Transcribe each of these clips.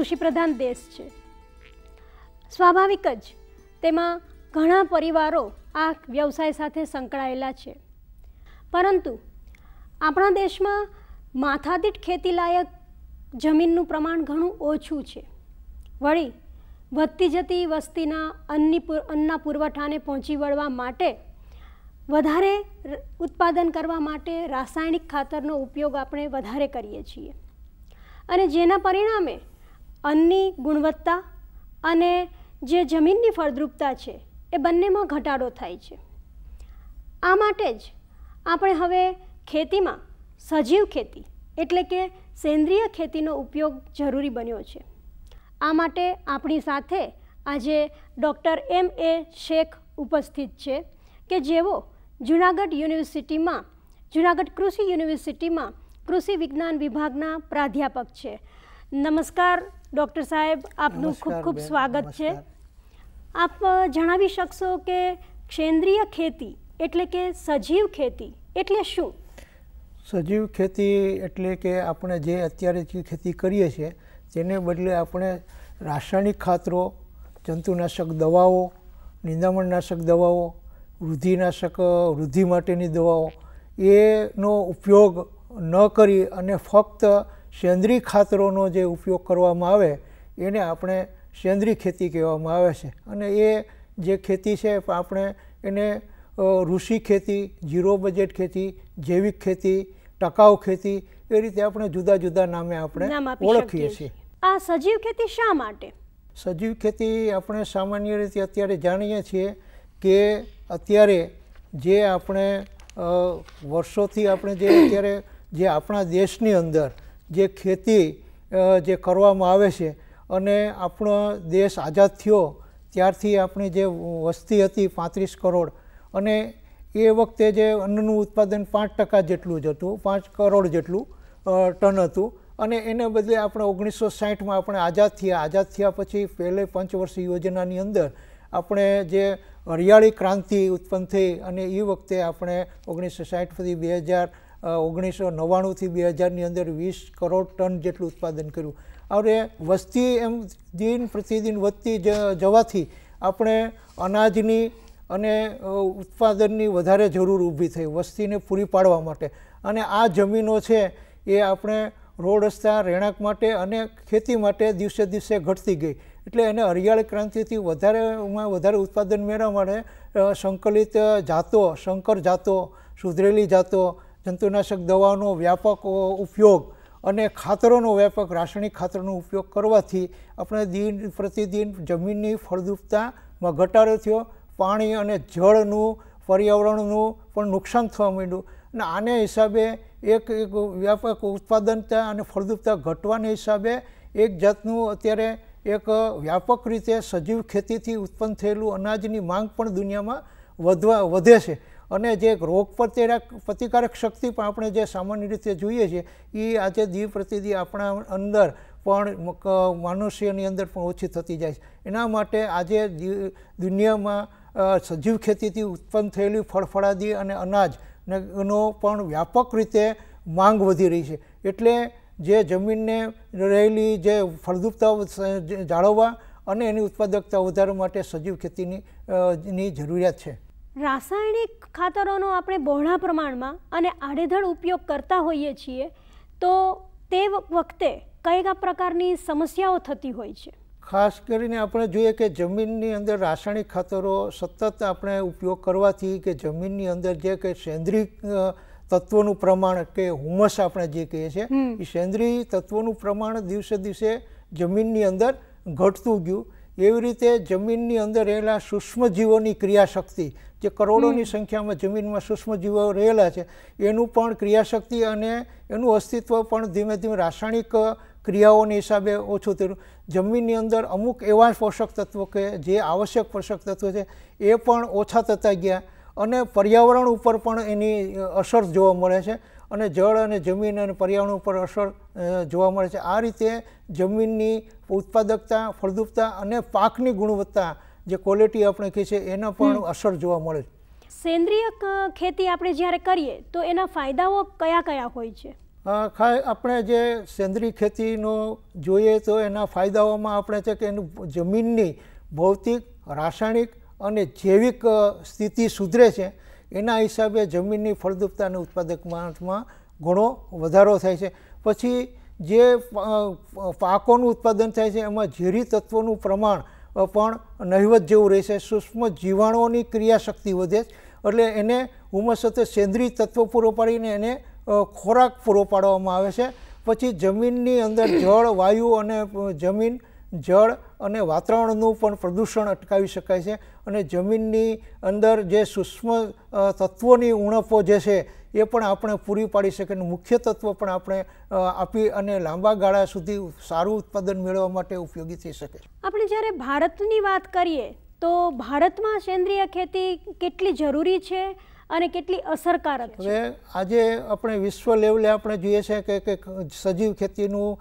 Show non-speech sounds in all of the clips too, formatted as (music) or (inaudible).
કૃષિપ્રધાન દેશ છે સ્વાભાવિક જ તેમાં ઘણા પરિવારો આ વ્યવસાય સાથે સંકળાયેલા છે પરંતુ આપણા દેશમાં માથાદીઠ ખેતીલાયક જમીનનું પ્રમાણ ઘણું ઓછું છે વળી વધતી જતી વસ્તીના અન્નની અન્નના પુરવઠાને પહોંચી વળવા માટે વધારે ઉત્પાદન કરવા માટે રાસાયણિક ખાતરનો ઉપયોગ આપણે વધારે કરીએ છીએ અને જેના પરિણામે અન્નની ગુણવત્તા અને જે જમીનની ફળદ્રુપતા છે એ બંનેમાં ઘટાડો થાય છે આ માટે જ આપણે હવે ખેતીમાં સજીવ ખેતી એટલે કે સેન્દ્રિય ખેતીનો ઉપયોગ જરૂરી બન્યો છે આ માટે આપણી સાથે આજે ડૉક્ટર એમ એ શેખ ઉપસ્થિત છે કે જેઓ જુનાગઢ યુનિવર્સિટીમાં જુનાગઢ કૃષિ યુનિવર્સિટીમાં કૃષિ વિજ્ઞાન વિભાગના પ્રાધ્યાપક છે નમસ્કાર ડૉક્ટર સાહેબ આપનું ખૂબ ખૂબ સ્વાગત છે આપ જણાવી શકશો કે ક્ષેન્દ્રીય ખેતી એટલે કે સજીવ ખેતી એટલે શું સજીવ ખેતી એટલે કે આપણે જે અત્યારે જે ખેતી કરીએ છીએ તેને બદલે આપણે રાસાયણિક ખાતરો જંતુનાશક દવાઓ નિંદામણનાશક દવાઓ વૃદ્ધિનાશક વૃદ્ધિ માટેની દવાઓ એનો ઉપયોગ ન કરી અને ફક્ત સેન્દ્રીય ખાતરોનો જે ઉપયોગ કરવામાં આવે એને આપણે સેન્દ્રીય ખેતી કહેવામાં આવે છે અને એ જે ખેતી છે આપણે એને ઋષિ ખેતી ઝીરો બજેટ ખેતી જૈવિક ખેતી ટકાઉ ખેતી એ રીતે આપણે જુદા જુદા નામે આપણે ઓળખીએ છીએ આ સજીવ ખેતી શા માટે સજીવ ખેતી આપણે સામાન્ય રીતે અત્યારે જાણીએ છીએ કે અત્યારે જે આપણે વર્ષોથી આપણે જે અત્યારે જે આપણા દેશની અંદર જે ખેતી જે કરવામાં આવે છે અને આપણો દેશ આઝાદ થયો ત્યારથી આપણી જે વસ્તી હતી પાંત્રીસ કરોડ અને એ વખતે જે અન્નનું ઉત્પાદન પાંચ ટકા જેટલું જ હતું પાંચ કરોડ જેટલું ટન હતું અને એને બદલે આપણે ઓગણીસો સાહીઠમાં આપણે આઝાદ થયા આઝાદ થયા પછી પહેલે પંચવર્ષીય યોજનાની અંદર આપણે જે હરિયાળી ક્રાંતિ ઉત્પન્ન થઈ અને એ વખતે આપણે ઓગણીસો સાહીઠથી બે હજાર ઓગણીસો નવ્વાણુંથી બે હજારની અંદર વીસ કરોડ ટન જેટલું ઉત્પાદન કર્યું હવે વસ્તી એમ દિન પ્રતિદિન વધતી જવાથી આપણે અનાજની અને ઉત્પાદનની વધારે જરૂર ઊભી થઈ વસ્તીને પૂરી પાડવા માટે અને આ જમીનો છે એ આપણે રોડ રસ્તા રહેણાંક માટે અને ખેતી માટે દિવસે દિવસે ઘટતી ગઈ એટલે એને હરિયાળી ક્રાંતિથી વધારેમાં વધારે ઉત્પાદન મેળવવા માટે સંકલિત જાતો શંકર જાતો સુધરેલી જાતો જંતુનાશક દવાનો વ્યાપક ઉપયોગ અને ખાતરોનો વ્યાપક રાસાયણિક ખાતરોનો ઉપયોગ કરવાથી આપણે દિન પ્રતિદિન જમીનની ફળદ્રુપતામાં ઘટાડો થયો પાણી અને જળનું પર્યાવરણનું પણ નુકસાન થવા માંડ્યું અને આને હિસાબે એક એક વ્યાપક ઉત્પાદનતા અને ફળદ્રુપતા ઘટવાને હિસાબે એક જાતનું અત્યારે એક વ્યાપક રીતે સજીવ ખેતીથી ઉત્પન્ન થયેલું અનાજની માંગ પણ દુનિયામાં વધવા વધે છે અને જે રોગ પ્રત્યેના પ્રતિકારક શક્તિ પણ આપણે જે સામાન્ય રીતે જોઈએ છીએ એ આજે દિવ પ્રતિદિ આપણા અંદર પણ મનુષ્યની અંદર પણ ઓછી થતી જાય છે એના માટે આજે દુનિયામાં સજીવ ખેતીથી ઉત્પન્ન થયેલી ફળફળાદી અને અનાજ નો પણ વ્યાપક રીતે માંગ વધી રહી છે એટલે જે જમીનને રહેલી જે ફળદ્રુપતા જાળવવા અને એની ઉત્પાદકતા વધારવા માટે સજીવ ખેતીની જરૂરિયાત છે રાસાયણિક ખાતરોનો આપણે બહોળા પ્રમાણમાં અને આડેધડ ઉપયોગ કરતા હોઈએ છીએ તો તે વખતે કયા પ્રકારની સમસ્યાઓ થતી હોય છે ખાસ કરીને આપણે જોઈએ કે જમીનની અંદર રાસાયણિક ખાતરો સતત આપણે ઉપયોગ કરવાથી કે જમીનની અંદર જે કે સેન્દ્રિક તત્વોનું પ્રમાણ કે હુમસ આપણે જે કહીએ છીએ એ સેન્દ્રિય તત્વોનું પ્રમાણ દિવસે દિવસે જમીનની અંદર ઘટતું ગયું એવી રીતે જમીનની અંદર રહેલા સૂક્ષ્મજીવોની ક્રિયાશક્તિ જે કરોડોની સંખ્યામાં જમીનમાં સૂક્ષ્મજીવો રહેલા છે એનું પણ ક્રિયાશક્તિ અને એનું અસ્તિત્વ પણ ધીમે ધીમે રાસાયણિક ક્રિયાઓની હિસાબે ઓછું થયું જમીનની અંદર અમુક એવા પોષક તત્વો કે જે આવશ્યક પોષક તત્વો છે એ પણ ઓછા થતા ગયા અને પર્યાવરણ ઉપર પણ એની અસર જોવા મળે છે અને જળ અને જમીન અને પર્યાવરણ ઉપર અસર જોવા મળે છે આ રીતે જમીનની ઉત્પાદકતા ફળદ્રુપતા અને પાકની ગુણવત્તા જે ક્વોલિટી આપણે કહે છે એના પણ અસર જોવા મળે છે સેન્દ્રીય ખેતી આપણે જ્યારે કરીએ તો એના ફાયદાઓ કયા કયા હોય છે આપણે જે સેન્દ્રીય ખેતીનો જોઈએ તો એના ફાયદાઓમાં આપણે છે કે એનું જમીનની ભૌતિક રાસાયણિક અને જૈવિક સ્થિતિ સુધરે છે એના હિસાબે જમીનની ફળદ્રુપતા અને ઉત્પાદકમાં ઘણો વધારો થાય છે પછી જે પાકોનું ઉત્પાદન થાય છે એમાં ઝેરી તત્વોનું પ્રમાણ પણ નહિવત જેવું રહેશે સૂક્ષ્મ જીવાણુઓની ક્રિયાશક્તિ વધે એટલે એને હુમસ સાથે સેન્દ્રીય તત્વો પૂરો પાડીને એને ખોરાક પૂરો પાડવામાં આવે છે પછી જમીનની અંદર જળ વાયુ અને જમીન જળ અને વાતાવરણનું પણ પ્રદૂષણ અટકાવી શકાય છે અને જમીનની અંદર જે સૂક્ષ્મ તત્વોની ઉણપો જે છે એ પણ આપણે પૂરી પાડી શકે અને મુખ્ય તત્વ પણ આપણે આપી અને લાંબા ગાળા સુધી સારું ઉત્પાદન મેળવવા માટે ઉપયોગી થઈ શકે આપણે જ્યારે ભારતની વાત કરીએ તો ભારતમાં સેન્દ્રિય ખેતી કેટલી જરૂરી છે અને કેટલી અસરકારક હવે આજે આપણે વિશ્વ લેવલે આપણે જોઈએ છે કે સજીવ ખેતીનું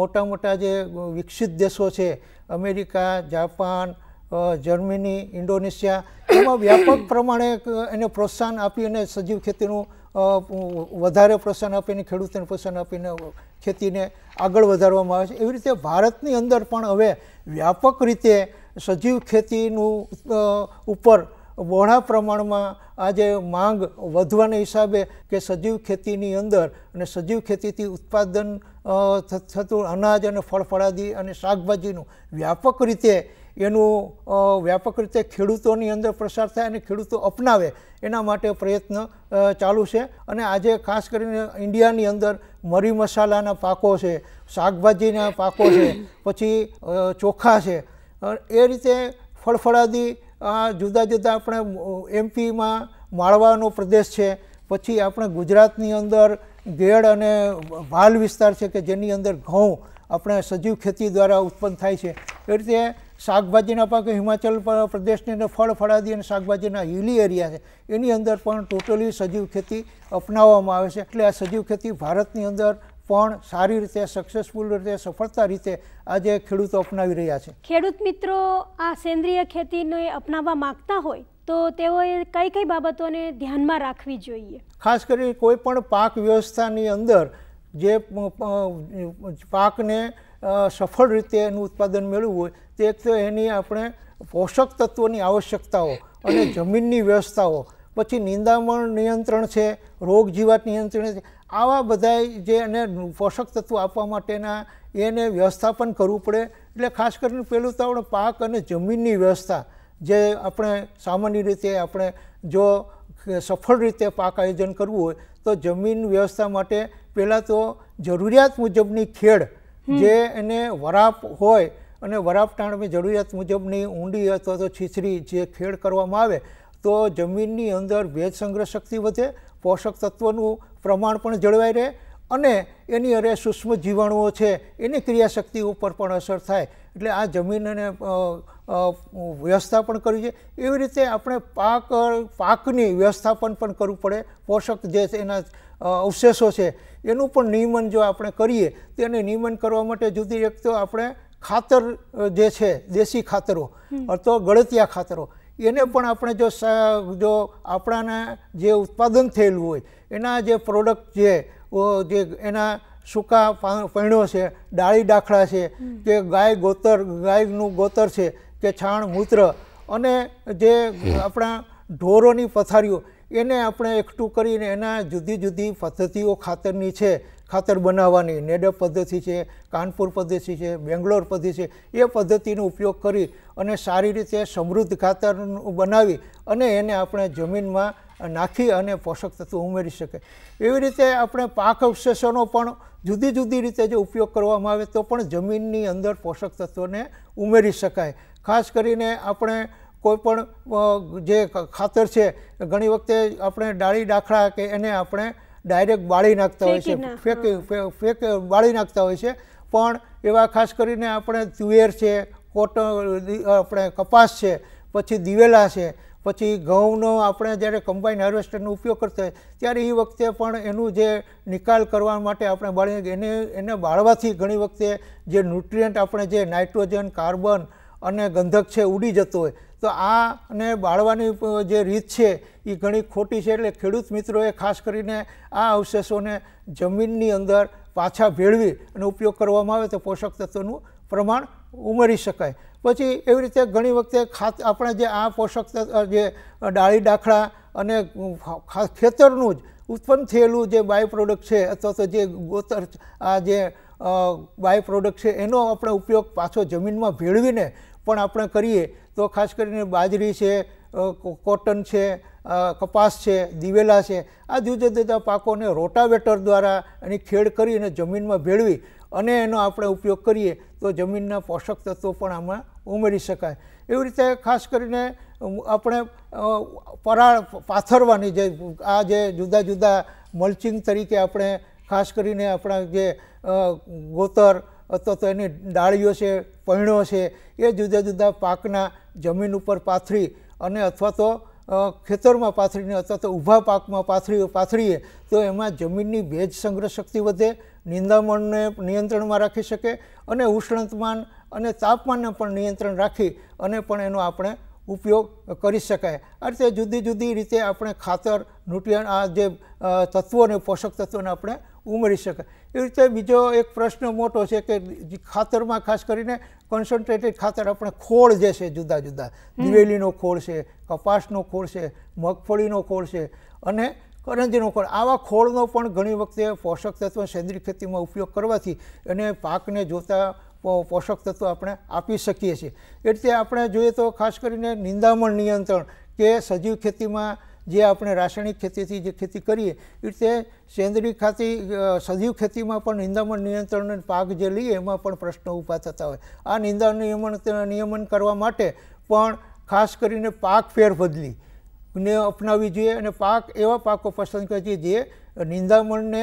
મોટા મોટા જે વિકસિત દેશો છે અમેરિકા જાપાન જર્મની ઇન્ડોનેશિયા એમાં વ્યાપક પ્રમાણે એને પ્રોત્સાહન આપી અને સજીવ ખેતીનું વધારે પ્રોત્સાહન આપીને ખેડૂતોને પ્રોત્સાહન આપીને ખેતીને આગળ વધારવામાં આવે છે એવી રીતે ભારતની અંદર પણ હવે વ્યાપક રીતે સજીવ ખેતીનું ઉપર બહોળા પ્રમાણમાં આજે માંગ વધવાના હિસાબે કે સજીવ ખેતીની અંદર અને સજીવ ખેતીથી ઉત્પાદન થતું અનાજ અને ફળફળાદી અને શાકભાજીનું વ્યાપક રીતે એનું વ્યાપક રીતે ખેડૂતોની અંદર પ્રસાર થાય અને ખેડૂતો અપનાવે એના માટે પ્રયત્ન ચાલુ છે અને આજે ખાસ કરીને ઇન્ડિયાની અંદર મરી મસાલાના પાકો છે શાકભાજીના પાકો છે પછી ચોખા છે એ રીતે ફળફળાદી આ જુદા જુદા આપણે એમપીમાં માળવાનો પ્રદેશ છે પછી આપણે ગુજરાતની અંદર ગેડ અને વાલ વિસ્તાર છે કે જેની અંદર ઘઉં આપણે સજીવ ખેતી દ્વારા ઉત્પન્ન થાય છે એ રીતે શાકભાજીના પાક હિમાચલ પ્રદેશની અંદર ફળ ફળાદી અને શાકભાજીના હિલી એરિયા છે એની અંદર પણ ટોટલી સજીવ ખેતી અપનાવવામાં આવે છે એટલે આ સજીવ ખેતી ભારતની અંદર પણ સારી રીતે સક્સેસફુલ રીતે સફળતા રીતે આજે ખેડૂતો અપનાવી રહ્યા છે ખેડૂત મિત્રો આ સેન્દ્રીય ખેતીને અપનાવવા માગતા હોય તો તેઓએ કઈ કઈ બાબતોને ધ્યાનમાં રાખવી જોઈએ ખાસ કરી કોઈ પણ પાક વ્યવસ્થાની અંદર જે પાકને સફળ રીતે એનું ઉત્પાદન મેળવવું હોય તે એક તો એની આપણે પોષક તત્વોની આવશ્યકતાઓ અને (clears throat) જમીનની વ્યવસ્થાઓ પછી નિંદામણ નિયંત્રણ છે રોગ જીવાત નિયંત્રણ છે આવા બધા જે એને પોષક તત્વો આપવા માટેના એને વ્યવસ્થાપન કરવું પડે એટલે ખાસ કરીને પહેલું તો આપણે પાક અને જમીનની વ્યવસ્થા જે આપણે સામાન્ય રીતે આપણે જો સફળ રીતે પાક આયોજન કરવું હોય તો જમીન વ્યવસ્થા માટે પહેલાં તો જરૂરિયાત મુજબની ખેડ જે એને વરાપ હોય અને વરાપ ટાણમે જરૂરિયાત મુજબની ઊંડી અથવા તો છીછરી જે ખેડ કરવામાં આવે તો જમીનની અંદર ભેજ સંગ્રહ શક્તિ વધે પોષક તત્વોનું પ્રમાણ પણ જળવાઈ રહે અને એની અરે સૂક્ષ્મ જીવાણુઓ છે એની ક્રિયાશક્તિ ઉપર પણ અસર થાય એટલે આ જમીનને વ્યવસ્થાપન કરવી જોઈએ એવી રીતે આપણે પાક પાકની વ્યવસ્થાપન પણ કરવું પડે પોષક જે એના અવશેષો છે એનું પણ નિયમન જો આપણે કરીએ તો એને નિયમન કરવા માટે જુદી એક તો આપણે ખાતર જે છે દેશી ખાતરો અથવા ગળતિયા ખાતરો એને પણ આપણે જો જો આપણાને જે ઉત્પાદન થયેલું હોય એના જે પ્રોડક્ટ જે જે એના સૂકા પૈણો છે ડાળી ડાખડા છે કે ગાય ગોતર ગાયનું ગોતર છે કે છાણ મૂત્ર અને જે આપણા ઢોરોની પથારીઓ એને આપણે એકઠું કરીને એના જુદી જુદી પદ્ધતિઓ ખાતરની છે ખાતર બનાવવાની નેડપ પદ્ધતિ છે કાનપુર પદ્ધતિ છે બેંગ્લોર પદ્ધતિ છે એ પદ્ધતિનો ઉપયોગ કરી અને સારી રીતે સમૃદ્ધ ખાતર બનાવી અને એને આપણે જમીનમાં નાખી અને પોષક તત્વો ઉમેરી શકે એવી રીતે આપણે પાક અવશેષોનો પણ જુદી જુદી રીતે જો ઉપયોગ કરવામાં આવે તો પણ જમીનની અંદર પોષક તત્વોને ઉમેરી શકાય ખાસ કરીને આપણે કોઈપણ જે ખાતર છે ઘણી વખતે આપણે ડાળી ડાખડા કે એને આપણે ડાયરેક્ટ બાળી નાખતા હોય છે ફેંકી ફેંક બાળી નાખતા હોય છે પણ એવા ખાસ કરીને આપણે તુવેર છે કોટ આપણે કપાસ છે પછી દિવેલા છે પછી ઘઉંનો આપણે જ્યારે કમ્બાઇન હાર્વેસ્ટરનો ઉપયોગ કરતા ત્યારે એ વખતે પણ એનું જે નિકાલ કરવા માટે આપણે બાળી એને એને બાળવાથી ઘણી વખતે જે ન્યુટ્રિયન્ટ આપણે જે નાઇટ્રોજન કાર્બન અને ગંધક છે ઉડી જતો હોય તો આ અને બાળવાની જે રીત છે એ ઘણી ખોટી છે એટલે ખેડૂત મિત્રોએ ખાસ કરીને આ અવશેષોને જમીનની અંદર પાછા ભેળવી અને ઉપયોગ કરવામાં આવે તો પોષક તત્વોનું પ્રમાણ ઉમેરી શકાય પછી એવી રીતે ઘણી વખતે ખાત આપણે જે આ પોષક જે ડાળી ડાખડા અને ખેતરનું જ ઉત્પન્ન થયેલું જે બાય પ્રોડક્ટ છે અથવા તો જે ગોતર આ જે બાય પ્રોડક્ટ છે એનો આપણે ઉપયોગ પાછો જમીનમાં ભેળવીને પણ આપણે કરીએ તો ખાસ કરીને બાજરી છે કોટન છે કપાસ છે દિવેલા છે આ જુદા જુદા પાકોને રોટાવેટર દ્વારા એની ખેડ કરીને જમીનમાં ભેળવી અને એનો આપણે ઉપયોગ કરીએ તો જમીનના પોષક તત્વો પણ આમાં ઉમેરી શકાય એવી રીતે ખાસ કરીને આપણે પરાળ પાથરવાની જે આ જે જુદા જુદા મલ્ચિંગ તરીકે આપણે ખાસ કરીને આપણા જે ગોતર અથવા તો એની ડાળીઓ છે પૈણો છે એ જુદા જુદા પાકના જમીન ઉપર પાથરી અને અથવા તો ખેતરમાં પાથરીને અથવા તો ઊભા પાકમાં પાથરી પાથરીએ તો એમાં જમીનની ભેજ સંગ્રહ શક્તિ વધે નિંદામણને નિયંત્રણમાં રાખી શકે અને ઉષ્ણતમાન અને તાપમાનને પણ નિયંત્રણ રાખી અને પણ એનો આપણે ઉપયોગ કરી શકાય આ રીતે જુદી જુદી રીતે આપણે ખાતર ન્યુટ્રિયન આ જે તત્વોને પોષક તત્વોને આપણે ઉમેરી શકાય એ રીતે બીજો એક પ્રશ્ન મોટો છે કે ખાતરમાં ખાસ કરીને કોન્સન્ટ્રેટેડ ખાતર આપણે ખોળ જે છે જુદા જુદા દિવેલીનો ખોળ છે કપાસનો ખોળ છે મગફળીનો ખોળ છે અને કરંજીનો ખોળ આવા ખોળનો પણ ઘણી વખતે પોષક તત્વ સેન્દ્રિય ખેતીમાં ઉપયોગ કરવાથી અને પાકને જોતા પોષક તત્વ આપણે આપી શકીએ છીએ એ રીતે આપણે જોઈએ તો ખાસ કરીને નિંદામણ નિયંત્રણ કે સજીવ ખેતીમાં જે આપણે રાસાયણિક ખેતીથી જે ખેતી કરીએ એ રીતે સેન્દ્રિય ખાતી સજીવ ખેતીમાં પણ નિંદામણ નિયંત્રણ પાક જે લઈએ એમાં પણ પ્રશ્નો ઊભા થતા હોય આ નિંદા નિયમન નિયમન કરવા માટે પણ ખાસ કરીને પાક ફેરબદલી ને અપનાવવી જોઈએ અને પાક એવા પાકો પસંદ કરવી જે નિંદામણને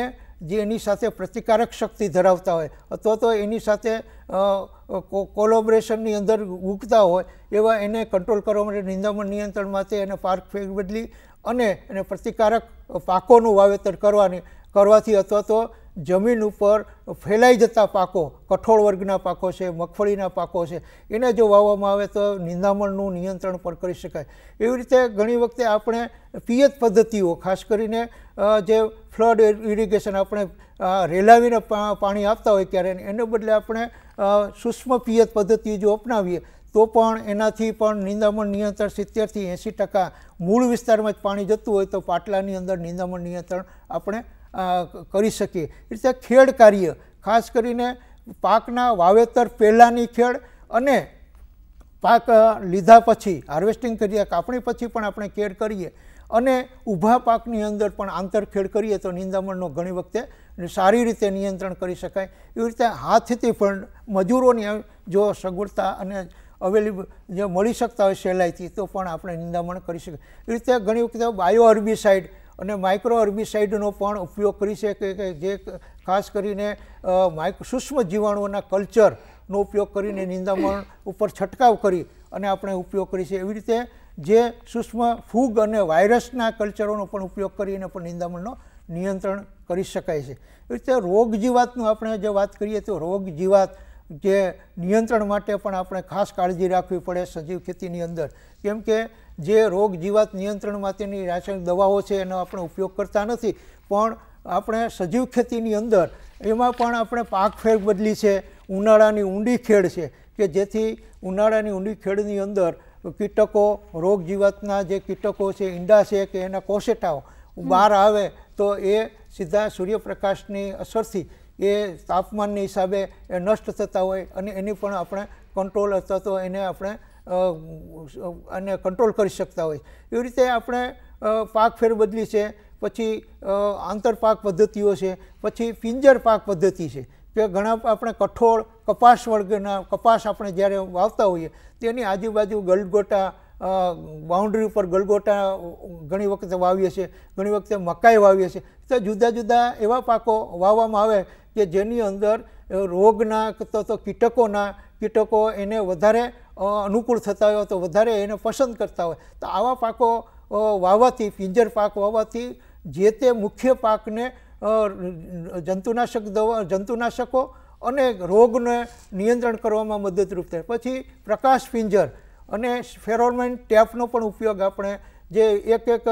જે એની સાથે પ્રતિકારક શક્તિ ધરાવતા હોય અથવા તો એની સાથે કોલોબરેશનની અંદર ઉગતા હોય એવા એને કંટ્રોલ કરવા માટે નિંદામણ નિયંત્રણ માટે એને પાર્ક ફેર બદલી અને એને પ્રતિકારક પાકોનું વાવેતર કરવાની કરવાથી અથવા તો જમીન ઉપર ફેલાઈ જતા પાકો કઠોળ વર્ગના પાકો છે મગફળીના પાકો છે એને જો વાવવામાં આવે તો નિંદામણનું નિયંત્રણ પણ કરી શકાય એવી રીતે ઘણી વખતે આપણે પિયત પદ્ધતિઓ ખાસ કરીને જે ફ્લડ ઇરિગેશન આપણે રેલાવીને પાણી આપતા હોય ત્યારે એને બદલે આપણે સૂક્ષ્મ પિયત પદ્ધતિ જો અપનાવીએ તો પણ એનાથી પણ નિંદામણ નિયંત્રણ સિત્તેરથી એંસી ટકા મૂળ વિસ્તારમાં જ પાણી જતું હોય તો પાટલાની અંદર નિંદામણ નિયંત્રણ આપણે કરી શકીએ રીતે ખેડ કાર્ય ખાસ કરીને પાકના વાવેતર પહેલાંની ખેડ અને પાક લીધા પછી હાર્વેસ્ટિંગ કરીએ કાપણી પછી પણ આપણે ખેડ કરીએ અને ઊભા પાકની અંદર પણ આંતરખેડ કરીએ તો નિંદામણનો ઘણી વખતે સારી રીતે નિયંત્રણ કરી શકાય એવી રીતે હાથથી પણ મજૂરોની જો સગવડતા અને અવેલેબલ જે મળી શકતા હોય સહેલાઈથી તો પણ આપણે નિંદામણ કરી શકીએ એ રીતે ઘણી વખતે બાયો અર્બિસાઇડ અને માઇક્રો અર્બિસાઇડનો પણ ઉપયોગ કરી શકે કે જે ખાસ કરીને માઇક સૂક્ષ્મ જીવાણુઓના કલ્ચરનો ઉપયોગ કરીને નિંદામણ ઉપર છંટકાવ કરી અને આપણે ઉપયોગ કરી છે એવી રીતે જે સૂક્ષ્મ ફૂગ અને વાયરસના કલ્ચરોનો પણ ઉપયોગ કરીને પણ નિંદામણનો નિયંત્રણ કરી શકાય છે એ રીતે રોગ જીવાતનું આપણે જે વાત કરીએ તો રોગ જીવાત જે નિયંત્રણ માટે પણ આપણે ખાસ કાળજી રાખવી પડે સજીવ ખેતીની અંદર કેમ કે જે રોગ જીવાત નિયંત્રણ માટેની રાસાયણિક દવાઓ છે એનો આપણે ઉપયોગ કરતા નથી પણ આપણે સજીવ ખેતીની અંદર એમાં પણ આપણે પાક ફેર બદલી છે ઉનાળાની ઊંડી ખેડ છે કે જેથી ઉનાળાની ઊંડી ખેડની અંદર કીટકો રોગ જીવાતના જે કીટકો છે ઈંડા છે કે એના કોસેટાઓ બહાર આવે તો એ સીધા સૂર્યપ્રકાશની અસરથી એ તાપમાનની હિસાબે એ નષ્ટ થતા હોય અને એની પણ આપણે કંટ્રોલ અથવા તો એને આપણે અને કંટ્રોલ કરી શકતા હોય એવી રીતે આપણે પાક ફેરબદલી છે પછી આંતરપાક પદ્ધતિઓ છે પછી પિંજર પાક પદ્ધતિ છે કે ઘણા આપણે કઠોળ કપાસ વર્ગના કપાસ આપણે જ્યારે વાવતા હોઈએ તેની આજુબાજુ ગલગોટા બાઉન્ડ્રી ઉપર ગલગોટા ઘણી વખતે વાવીએ છીએ ઘણી વખતે મકાઈ વાવીએ છીએ તો જુદા જુદા એવા પાકો વાવવામાં આવે કે જેની અંદર રોગના તો કીટકોના કીટકો એને વધારે અનુકૂળ થતા હોય તો વધારે એને પસંદ કરતા હોય તો આવા પાકો વાવવાથી પિંજર પાક વાવવાથી જે તે મુખ્ય પાકને જંતુનાશક દવા જંતુનાશકો અને રોગને નિયંત્રણ કરવામાં મદદરૂપ થાય પછી પ્રકાશ પિંજર અને ફેરોમેન ટેપનો પણ ઉપયોગ આપણે જે એક એક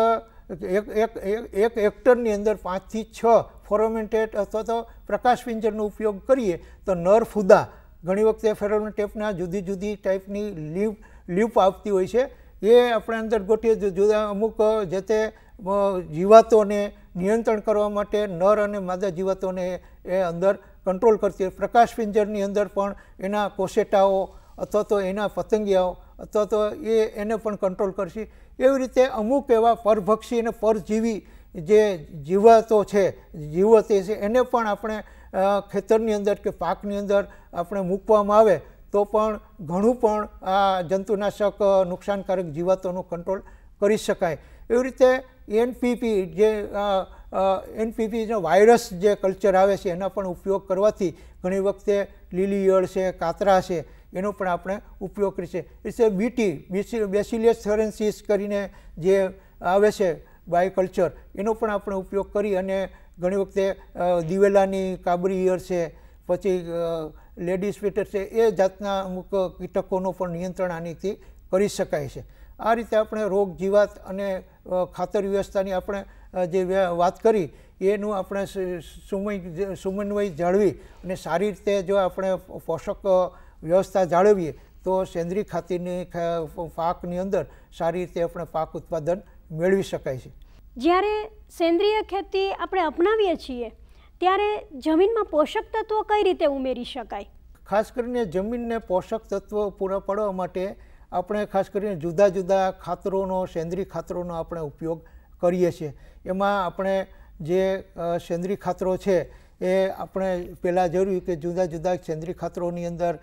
એક એક હેક્ટરની અંદર પાંચથી છ ફોરોમેન્ટેટ અથવા તો પ્રકાશપિંજરનો ઉપયોગ કરીએ તો નર ફુદા ઘણી વખતે ફેરોમેન જુદી જુદી ટાઈપની લીપ લીપ આવતી હોય છે એ આપણા અંદર ગોઠવીએ જુદા અમુક જે તે જીવાતોને નિયંત્રણ કરવા માટે નર અને માદા જીવાતોને એ અંદર કંટ્રોલ કરતી હોય પ્રકાશપિંજરની અંદર પણ એના કોસેટાઓ અથવા તો એના પતંગિયાઓ અથવા તો એ એને પણ કંટ્રોલ કરશે એવી રીતે અમુક એવા પરભક્ષી અને પરજીવી જે જીવાતો છે જીવતી છે એને પણ આપણે ખેતરની અંદર કે પાકની અંદર આપણે મૂકવામાં આવે તો પણ ઘણું પણ આ જંતુનાશક નુકસાનકારક જીવાતોનું કંટ્રોલ કરી શકાય એવી રીતે એનપીપી જે એનપીપીનો વાયરસ જે કલ્ચર આવે છે એના પણ ઉપયોગ કરવાથી ઘણી વખતે લીલી ઈયળ છે કાતરા છે એનો પણ આપણે ઉપયોગ કરીએ છીએ એટલે બીટી બેસિલિયસ થરેન્સીસ કરીને જે આવે છે બાયો એનો પણ આપણે ઉપયોગ કરી અને ઘણી વખતે દિવેલાની કાબરી ઈયર છે પછી લેડીઝ સ્વેટર છે એ જાતના અમુક કીટકોનો પણ નિયંત્રણ આનીથી કરી શકાય છે આ રીતે આપણે રોગ જીવાત અને ખાતર વ્યવસ્થાની આપણે જે વાત કરી એનું આપણે સુમય સુમન્વય જાળવી અને સારી રીતે જો આપણે પોષક વ્યવસ્થા જાળવીએ તો સેન્દ્રીય ખાતરની પાકની અંદર સારી રીતે આપણે પાક ઉત્પાદન મેળવી શકાય છે જ્યારે સેન્દ્રિય ખેતી આપણે અપનાવીએ છીએ ત્યારે જમીનમાં પોષક તત્વો કઈ રીતે ઉમેરી શકાય ખાસ કરીને જમીનને પોષક તત્વો પૂરા પાડવા માટે આપણે ખાસ કરીને જુદા જુદા ખાતરોનો સેન્દ્રિય ખાતરોનો આપણે ઉપયોગ કરીએ છીએ એમાં આપણે જે સેન્દ્રિય ખાતરો છે એ આપણે પહેલાં જોયું કે જુદા જુદા સેન્દ્રિય ખાતરોની અંદર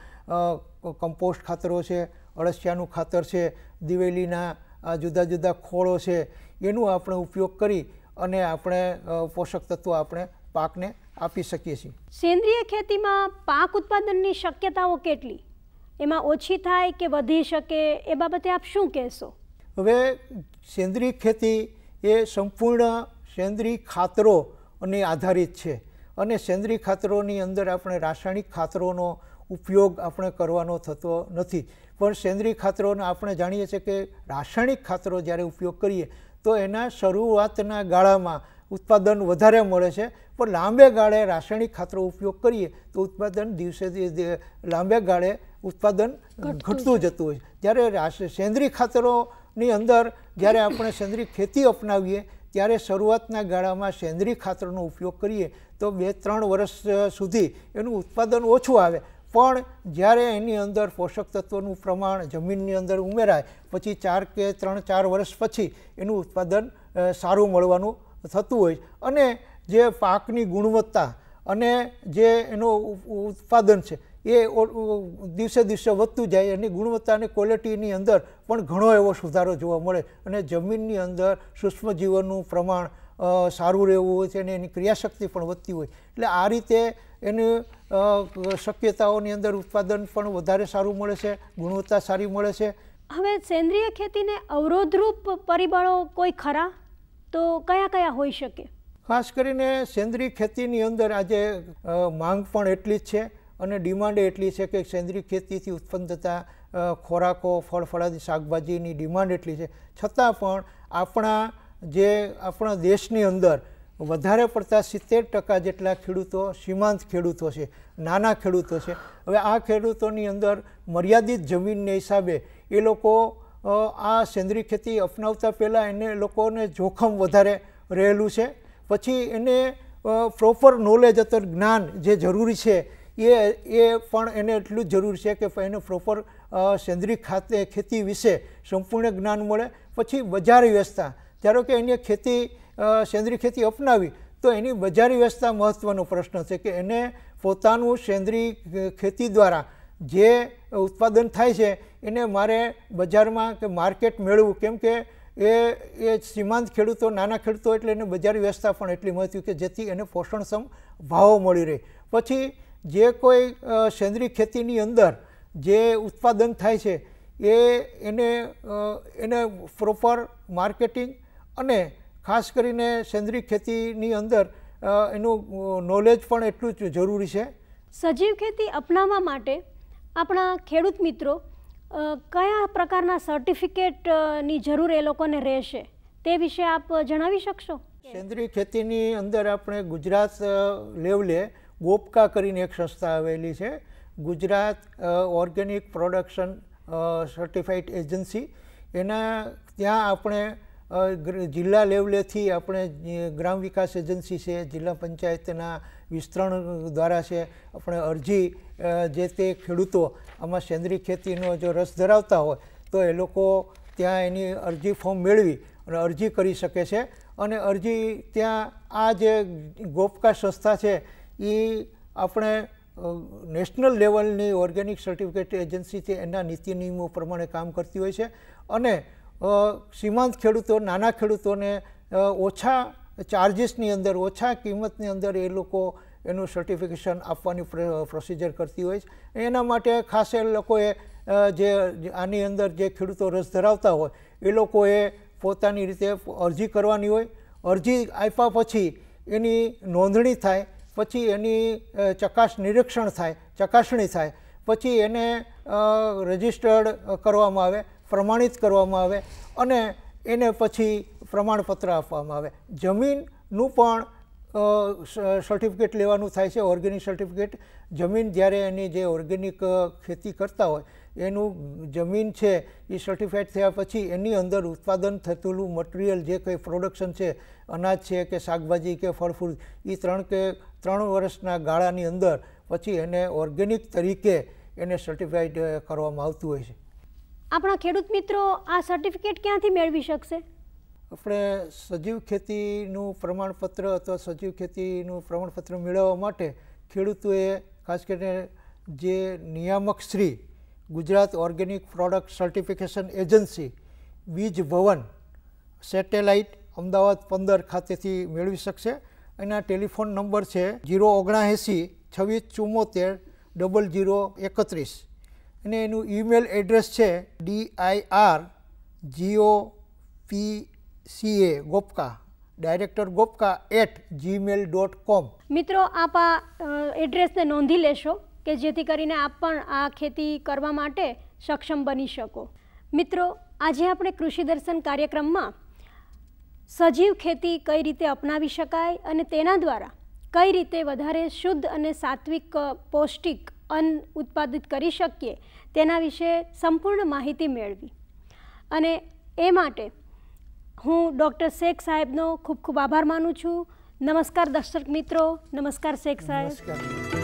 કમ્પોસ્ટ ખાતરો છે અળસિયાનું ખાતર છે દિવેલીના આ જુદા જુદા ખોળો છે એનો આપણે ઉપયોગ કરી અને આપણે પોષક તત્વો આપણે પાકને આપી શકીએ છીએ સેન્દ્રીય ખેતીમાં પાક ઉત્પાદનની શક્યતાઓ કેટલી એમાં ઓછી થાય કે વધી શકે એ બાબતે આપ શું કહેશો હવે સેન્દ્રિય ખેતી એ સંપૂર્ણ સેન્દ્રીય ખાતરો આધારિત છે અને સેન્દ્રીય ખાતરોની અંદર આપણે રાસાયણિક ખાતરોનો ઉપયોગ આપણે કરવાનો થતો નથી પણ સેન્દ્રિય ખાતરોનો આપણે જાણીએ છીએ કે રાસાયણિક ખાતરો જ્યારે ઉપયોગ કરીએ તો એના શરૂઆતના ગાળામાં ઉત્પાદન વધારે મળે છે પણ લાંબે ગાળે રાસાયણિક ખાતરો ઉપયોગ કરીએ તો ઉત્પાદન દિવસે લાંબે ગાળે ઉત્પાદન ઘટતું જતું હોય છે જ્યારે સેન્દ્રિય ખાતરોની અંદર જ્યારે આપણે સેન્દ્રિય ખેતી અપનાવીએ ત્યારે શરૂઆતના ગાળામાં સેન્દ્રિય ખાતરોનો ઉપયોગ કરીએ તો બે ત્રણ વર્ષ સુધી એનું ઉત્પાદન ઓછું આવે પણ જ્યારે એની અંદર પોષક તત્વોનું પ્રમાણ જમીનની અંદર ઉમેરાય પછી ચાર કે ત્રણ ચાર વર્ષ પછી એનું ઉત્પાદન સારું મળવાનું થતું હોય અને જે પાકની ગુણવત્તા અને જે એનું ઉત્પાદન છે એ દિવસે દિવસે વધતું જાય એની ગુણવત્તા અને ક્વોલિટીની અંદર પણ ઘણો એવો સુધારો જોવા મળે અને જમીનની અંદર સૂક્ષ્મજીવનનું પ્રમાણ સારું રહેવું હોય છે અને એની ક્રિયાશક્તિ પણ વધતી હોય એટલે આ રીતે એને શક્યતાઓની અંદર ઉત્પાદન પણ વધારે સારું મળે છે ગુણવત્તા સારી મળે છે હવે સેન્દ્રીય ખેતીને અવરોધરૂપ પરિબળો કોઈ ખરા તો કયા કયા હોઈ શકે ખાસ કરીને સેન્દ્રિય ખેતીની અંદર આજે માંગ પણ એટલી જ છે અને ડિમાન્ડ એટલી છે કે સેન્દ્રિય ખેતીથી ઉત્પન્ન થતા ખોરાકો ફળ ફળાદી શાકભાજીની ડિમાન્ડ એટલી છે છતાં પણ આપણા જે આપણા દેશની અંદર વધારે પડતા સિત્તેર ટકા જેટલા ખેડૂતો સીમાંત ખેડૂતો છે નાના ખેડૂતો છે હવે આ ખેડૂતોની અંદર મર્યાદિત જમીનને હિસાબે એ લોકો આ સેન્દ્રીય ખેતી અપનાવતા પહેલાં એને લોકોને જોખમ વધારે રહેલું છે પછી એને પ્રોપર નોલેજ અથવા જ્ઞાન જે જરૂરી છે એ એ પણ એને એટલું જ જરૂર છે કે એને પ્રોપર સેન્દ્રીય ખાતે ખેતી વિશે સંપૂર્ણ જ્ઞાન મળે પછી બજાર વ્યવસ્થા ધારો કે એને ખેતી સેન્દ્રીય ખેતી અપનાવી તો એની બજારી વ્યવસ્થા મહત્ત્વનો પ્રશ્ન છે કે એને પોતાનું સેન્દ્રીય ખેતી દ્વારા જે ઉત્પાદન થાય છે એને મારે બજારમાં કે માર્કેટ મેળવવું કેમ કે એ એ સીમાંત ખેડૂતો નાના ખેડૂતો એટલે એને બજારી વ્યવસ્થા પણ એટલી મળતી કે જેથી એને પોષણક્ષમ ભાવો મળી રહે પછી જે કોઈ સેન્દ્રીય ખેતીની અંદર જે ઉત્પાદન થાય છે એ એને એને પ્રોપર માર્કેટિંગ અને ખાસ કરીને સેન્દ્રિય ખેતીની અંદર એનું નોલેજ પણ એટલું જ જરૂરી છે સજીવ ખેતી અપનાવવા માટે આપણા ખેડૂત મિત્રો કયા પ્રકારના સર્ટિફિકેટની જરૂર એ લોકોને રહેશે તે વિશે આપ જણાવી શકશો સેન્દ્રિય ખેતીની અંદર આપણે ગુજરાત લેવલે ગોપકા કરીને એક સંસ્થા આવેલી છે Gujarat organic production certified agency એના ત્યાં આપણે જિલ્લા લેવલેથી આપણે ગ્રામ વિકાસ એજન્સી છે જિલ્લા પંચાયતના વિસ્તરણ દ્વારા છે આપણે અરજી જે તે ખેડૂતો આમાં સેન્દ્રિય ખેતીનો જો રસ ધરાવતા હોય તો એ લોકો ત્યાં એની અરજી ફોર્મ મેળવી અને અરજી કરી શકે છે અને અરજી ત્યાં આ જે ગોપકા સંસ્થા છે એ આપણે નેશનલ લેવલની ઓર્ગેનિક સર્ટિફિકેટ એજન્સી છે એના નીતિ નિયમો પ્રમાણે કામ કરતી હોય છે અને સીમાંત ખેડૂતો નાના ખેડૂતોને ઓછા ચાર્જીસની અંદર ઓછા કિંમતની અંદર એ લોકો એનું સર્ટિફિકેશન આપવાની પ્રોસિજર કરતી હોય છે એના માટે ખાસ એ લોકોએ જે આની અંદર જે ખેડૂતો રસ ધરાવતા હોય એ લોકોએ પોતાની રીતે અરજી કરવાની હોય અરજી આપ્યા પછી એની નોંધણી થાય પછી એની ચકાસ નિરીક્ષણ થાય ચકાસણી થાય પછી એને રજિસ્ટર્ડ કરવામાં આવે પ્રમાણિત કરવામાં આવે અને એને પછી પ્રમાણપત્ર આપવામાં આવે જમીનનું પણ સર્ટિફિકેટ લેવાનું થાય છે ઓર્ગેનિક સર્ટિફિકેટ જમીન જ્યારે એની જે ઓર્ગેનિક ખેતી કરતા હોય એનું જમીન છે એ સર્ટિફાઈડ થયા પછી એની અંદર ઉત્પાદન થતેલું મટીરિયલ જે કંઈ પ્રોડક્શન છે અનાજ છે કે શાકભાજી કે ફળફૂલ એ ત્રણ કે ત્રણ વર્ષના ગાળાની અંદર પછી એને ઓર્ગેનિક તરીકે એને સર્ટિફાઈડ કરવામાં આવતું હોય છે આપણા ખેડૂત મિત્રો આ સર્ટિફિકેટ ક્યાંથી મેળવી શકશે આપણે સજીવ ખેતીનું પ્રમાણપત્ર અથવા સજીવ ખેતીનું પ્રમાણપત્ર મેળવવા માટે ખેડૂતોએ ખાસ કરીને જે નિયામક Shri Gujarat organic product certification agency Vij Bhavan satellite Ahmedabad પંદર ખાતેથી મેળવી શકશે એના ટેલિફોન નંબર છે જીરો એંસી છવ્વીસ ચુંમોતેર ડબલ જીરો એકત્રીસ અને એનું ઈમેલ એડ્રેસ છે D I R G O P C A gopca director gopca at Gmail dot com મિત્રો આપ આ એડ્રેસને નોંધી લેશો કે જેથી કરીને આપ પણ આ ખેતી કરવા માટે સક્ષમ બની શકો મિત્રો આજે આપણે કૃષિ દર્શન કાર્યક્રમમાં સજીવ ખેતી કઈ રીતે અપનાવી શકાય અને તેના દ્વારા કઈ રીતે વધારે શુદ્ધ અને સાત્વિક પૌષ્ટિક અન્ન ઉત્પાદિત કરી શકીએ તેના વિશે સંપૂર્ણ માહિતી મેળવી અને એ માટે હું ડૉક્ટર શેખ સાહેબનો ખૂબ ખૂબ આભાર માનું છું નમસ્કાર દર્શક મિત્રો નમસ્કાર શેખ સાહેબ